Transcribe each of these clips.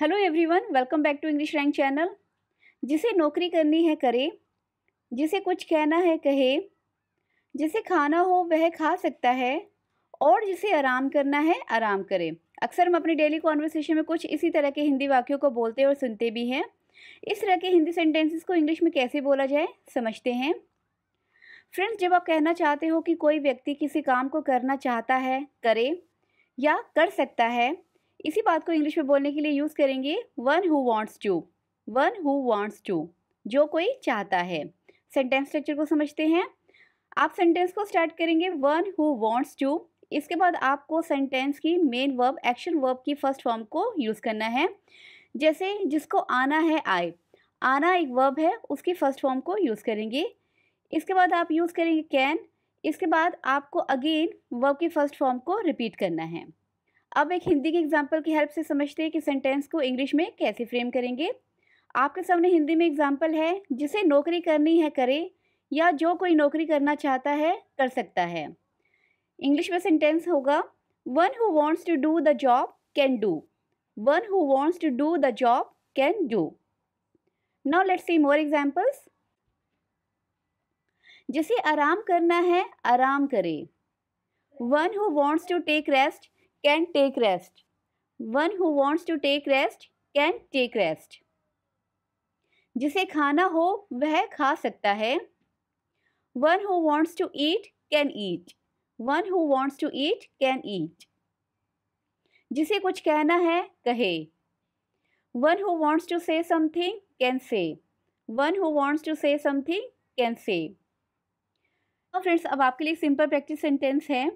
hello everyone welcome back to English rank channel जिसे नौकरी करनी है करे जिसे कुछ कहना है कहे जिसे खाना हो वह खा सकता है और जिसे आराम करना है आराम करे अक्सर हम अपनी डेली कॉन्वर्सेशन में कुछ इसी तरह के हिंदी वाक्यों को बोलते और सुनते भी हैं इस तरह के हिंदी सेंटेंसेस को इंग्लिश में कैसे बोला जाए समझते हैं फ्रेंड्स जब आप कहना चाहते हो कि कोई व्यक्ति किसी काम को करना चाहता है करे या कर सकता है इसी बात को इंग्लिश में बोलने के लिए यूज़ करेंगे one who wants to one who wants to जो कोई चाहता है सेंटेंस स्ट्रक्चर को समझते हैं आप सेंटेंस को स्टार्ट करेंगे वन हु वांट्स टू इसके बाद आपको सेंटेंस की मेन वर्ब एक्शन वर्ब की फर्स्ट फॉर्म को यूज़ करना है जैसे जिसको आना है आए आना एक वर्ब है उसकी फर्स्ट फॉर्म को यूज़ करेंगे इसके बाद आप यूज़ करेंगे कैन इसके बाद आपको अगेन वर्ब की फर्स्ट फॉर्म को रिपीट करना है अब एक हिंदी के एग्जाम्पल की हेल्प से समझते हैं कि सेंटेंस को इंग्लिश में कैसे फ्रेम करेंगे आपके सामने हिंदी में एग्जाम्पल है जिसे नौकरी करनी है करे या जो कोई नौकरी करना चाहता है कर सकता है इंग्लिश में सेंटेंस होगा one who wants to do the job can do one who wants to do the job can do now let's see more examples जिसे आराम करना है आराम करे one who wants to take rest can take rest one who wants to take rest can take rest जिसे खाना हो वह खा सकता है one who wants to eat can eat one who wants to eat can eat जिसे कुछ कहना है कहे one who wants to say something can say one who wants to say something can say friends अब आपके लिए simple practice sentence है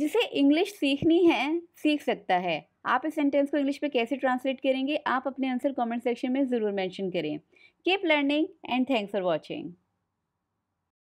जिसे इंग्लिश सीखनी है सीख सकता है आप इस सेंटेंस को इंग्लिश में कैसे ट्रांसलेट करेंगे आप अपने आंसर कमेंट सेक्शन में ज़रूर मेंशन करें keep learning and thanks for watching